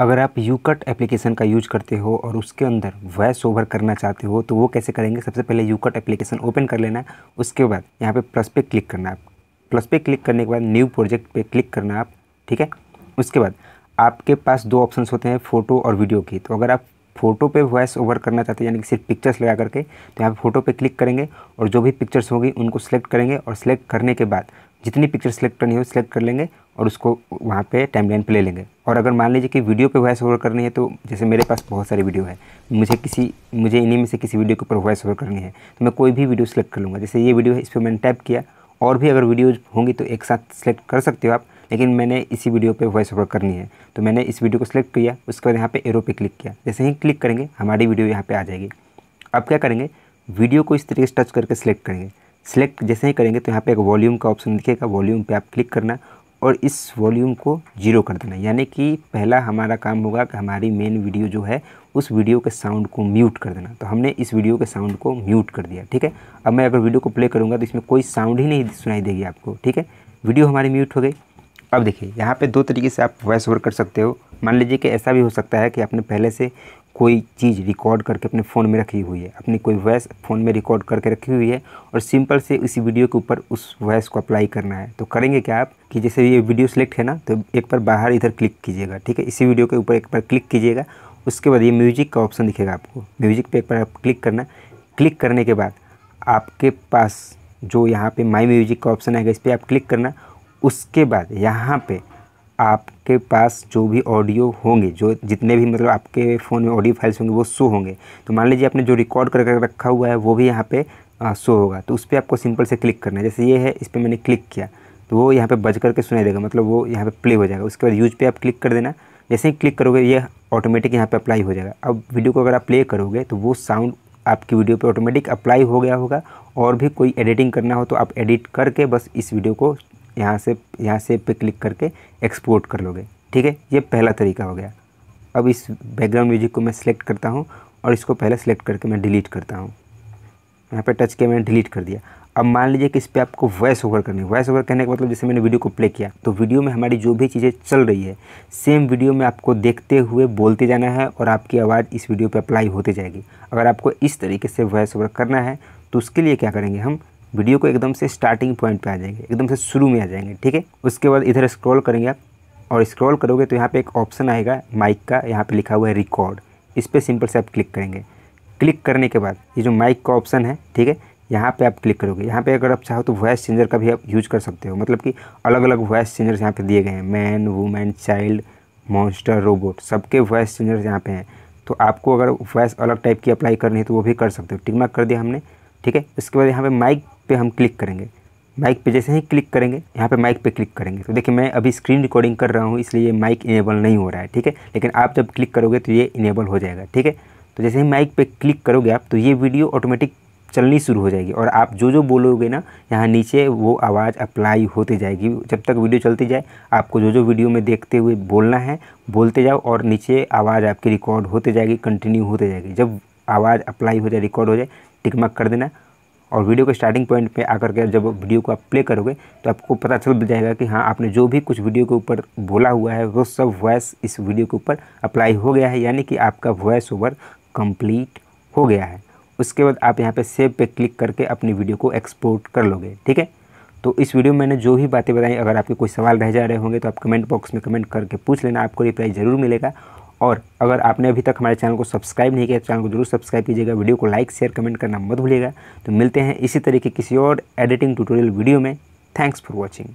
अगर आप YouCut application का यूज करते हो और उसके अंदर वॉइस ओवर करना चाहते हो तो वो कैसे करेंगे सबसे पहले यू कट एप्लीकेशन ओपन कर लेना है उसके बाद यहाँ पे प्लस पे क्लिक करना है प्लस पे क्लिक करने के बाद न्यू प्रोजेक्ट पे क्लिक करना आप ठीक है उसके बाद आपके पास दो ऑप्शन होते हैं फ़ोटो और वीडियो की तो अगर आप फ़ोटो पे वॉइस ओवर करना चाहते हैं यानी कि सिर्फ पिक्चर्स लगा करके तो यहाँ पे फ़ोटो पे क्लिक करेंगे और जो भी पिक्चर्स होगी उनको सिलेक्ट करेंगे और सिलेक्ट करने के बाद जितनी पिक्चर सेलेक्ट करनी हो सिलेक्ट कर लेंगे और उसको वहाँ पे टाइमलाइन पे ले लेंगे और अगर मान लीजिए कि वीडियो पे वॉइस ओवर करनी है तो जैसे मेरे पास बहुत सारी वीडियो है मुझे किसी मुझे इन्हीं में से किसी वीडियो के ऊपर वॉइस ओवर करनी है तो मैं कोई भी वीडियो सेलेक्ट कर लूँगा जैसे ये वीडियो है इस पर मैंने टाइप किया और भी अगर वीडियोज़ होंगी तो एक साथ सेलेक्ट कर सकते हो आप लेकिन मैंने इसी वीडियो पर वॉइस ओवर करनी है तो मैंने इस वीडियो को सिलेक्ट किया उसके बाद यहाँ पर एरो पे क्लिक किया जैसे ही क्लिक करेंगे हमारी वीडियो यहाँ पर आ जाएगी अब क्या करेंगे वीडियो को इस तरीके से टच करके सिलेक्ट करेंगे सेलेक्ट जैसे ही करेंगे तो यहाँ पे एक वॉल्यूम का ऑप्शन दिखेगा वॉल्यूम पे आप क्लिक करना और इस वॉल्यूम को ज़ीरो कर देना यानी कि पहला हमारा काम होगा कि हमारी मेन वीडियो जो है उस वीडियो के साउंड को म्यूट कर देना तो हमने इस वीडियो के साउंड को म्यूट कर दिया ठीक है अब मैं अगर वीडियो को प्ले करूँगा तो इसमें कोई साउंड ही नहीं सुनाई देगी आपको ठीक है वीडियो हमारी म्यूट हो गई अब देखिए यहाँ पर दो तरीके से आप वॉइस ओवर कर सकते हो मान लीजिए कि ऐसा भी हो सकता है कि आपने पहले से कोई चीज़ रिकॉर्ड करके अपने फ़ोन में रखी हुई है अपनी कोई वॉइस फ़ोन में रिकॉर्ड करके रखी हुई है और सिंपल से इसी वीडियो के ऊपर उस वॉइस को अप्लाई करना है तो करेंगे क्या आप कि जैसे ये वीडियो सेलेक्ट है ना तो एक बार बाहर इधर क्लिक कीजिएगा ठीक है इसी वीडियो के ऊपर एक बार क्लिक कीजिएगा उसके बाद ये म्यूजिक का ऑप्शन दिखेगा आपको म्यूजिक पे एक बार आप क्लिक करना क्लिक करने के बाद आपके पास जो यहाँ पे माई म्यूजिक का ऑप्शन आएगा इस पर आप क्लिक करना उसके बाद यहाँ पे आपके पास जो भी ऑडियो होंगे जो जितने भी मतलब आपके फ़ोन में ऑडियो फाइल्स होंगे वो शो होंगे तो मान लीजिए आपने जो रिकॉर्ड करके रखा हुआ है वो भी यहाँ पे शो होगा तो उस पर आपको सिंपल से क्लिक करना है जैसे ये है इस पर मैंने क्लिक किया तो वो यहाँ पे बज करके सुनाई देगा मतलब वो यहाँ पर प्ले हो जाएगा उसके बाद यूज पर आप क्लिक कर देना जैसे ही क्लिक करोगे ये ऑटोमेटिक यहाँ पे अप्लाई हो जाएगा अब वीडियो को अगर आप प्ले करोगे तो वो साउंड आपकी वीडियो पे ऑटोमेटिक अप्लाई हो गया होगा और भी कोई एडिटिंग करना हो तो आप एडिट करके बस इस वीडियो को यहाँ से यहाँ से पे क्लिक करके एक्सपोर्ट कर लोगे ठीक है ये पहला तरीका हो गया अब इस बैकग्राउंड म्यूजिक को मैं सिलेक्ट करता हूँ और इसको पहले सेलेक्ट करके मैं डिलीट करता हूँ यहाँ पे टच के मैंने डिलीट कर दिया अब मान लीजिए कि इस पर आपको वॉइस ओवर करनी है वॉइस ओवर करने का मतलब जैसे मैंने वीडियो को प्ले किया तो वीडियो में हमारी जो भी चीज़ें चल रही है सेम वीडियो में आपको देखते हुए बोलते जाना है और आपकी आवाज़ इस वीडियो पर अप्लाई होती जाएगी अगर आपको इस तरीके से वॉइस ओवर करना है तो उसके लिए क्या करेंगे हम वीडियो को एकदम से स्टार्टिंग पॉइंट पे आ जाएंगे एकदम से शुरू में आ जाएंगे ठीक है उसके बाद इधर स्क्रॉल करेंगे आप और स्क्रॉल करोगे तो यहाँ पे एक ऑप्शन आएगा माइक का यहाँ पे लिखा हुआ है रिकॉर्ड इस पर सिंपल से आप क्लिक करेंगे क्लिक करने के बाद ये जो माइक का ऑप्शन है ठीक है यहाँ पर आप क्लिक करोगे यहाँ पर अगर आप चाहो तो वॉइस चेंजर का भी आप यूज कर सकते हो मतलब कि अलग अलग वॉइस चेंजर्स यहाँ पर दिए गए हैं man women child monster robot सबके वॉइस चेंजर्स यहाँ पर हैं तो आपको अगर वॉइस अलग टाइप की अप्लाई करनी है तो वो भी कर सकते हो टिक मार्क कर दिया हमने ठीक है इसके बाद यहाँ पे माइक पे हम क्लिक करेंगे माइक पे जैसे ही क्लिक करेंगे यहाँ पे माइक पे क्लिक करेंगे तो देखिए मैं अभी स्क्रीन रिकॉर्डिंग कर रहा हूँ इसलिए ये माइक इनेबल नहीं हो रहा है ठीक है लेकिन आप जब क्लिक करोगे तो ये इनेबल हो जाएगा ठीक है तो जैसे ही माइक पे क्लिक करोगे आप तो ये वीडियो ऑटोमेटिक चलनी शुरू हो जाएगी और आप जो जो बोलोगे ना यहाँ नीचे वो आवाज़ अप्लाई होती जाएगी जब तक वीडियो चलती जाए आपको जो जो वीडियो में देखते हुए बोलना है बोलते जाओ और नीचे आवाज़ आपकी रिकॉर्ड होते जाएगी कंटिन्यू होते जाएगी जब आवाज़ अप्लाई हो जाए रिकॉर्ड हो जाए टिकमक कर देना और वीडियो के स्टार्टिंग पॉइंट पे आकर के जब वीडियो को आप प्ले करोगे तो आपको पता चल जाएगा कि हाँ आपने जो भी कुछ वीडियो के ऊपर बोला हुआ है वो सब वॉइस इस वीडियो के ऊपर अप्लाई हो गया है यानी कि आपका वॉइस ओवर कंप्लीट हो गया है उसके बाद आप यहाँ पे सेव पे क्लिक करके अपनी वीडियो को एक्सपोर्ट कर लोगे ठीक है तो इस वीडियो में मैंने जो भी बातें बताई अगर आपके कोई सवाल रह जा रहे होंगे तो आप कमेंट बॉक्स में कमेंट करके पूछ लेना आपको रिप्लाई ज़रूर मिलेगा और अगर आपने अभी तक हमारे चैनल को सब्सक्राइब नहीं किया तो चैनल को जरूर सब्सक्राइब कीजिएगा वीडियो को लाइक शेयर कमेंट करना मत भूलिएगा तो मिलते हैं इसी तरीके किसी और एडिटिंग ट्यूटोरियल वीडियो में थैंक्स फॉर वॉचिंग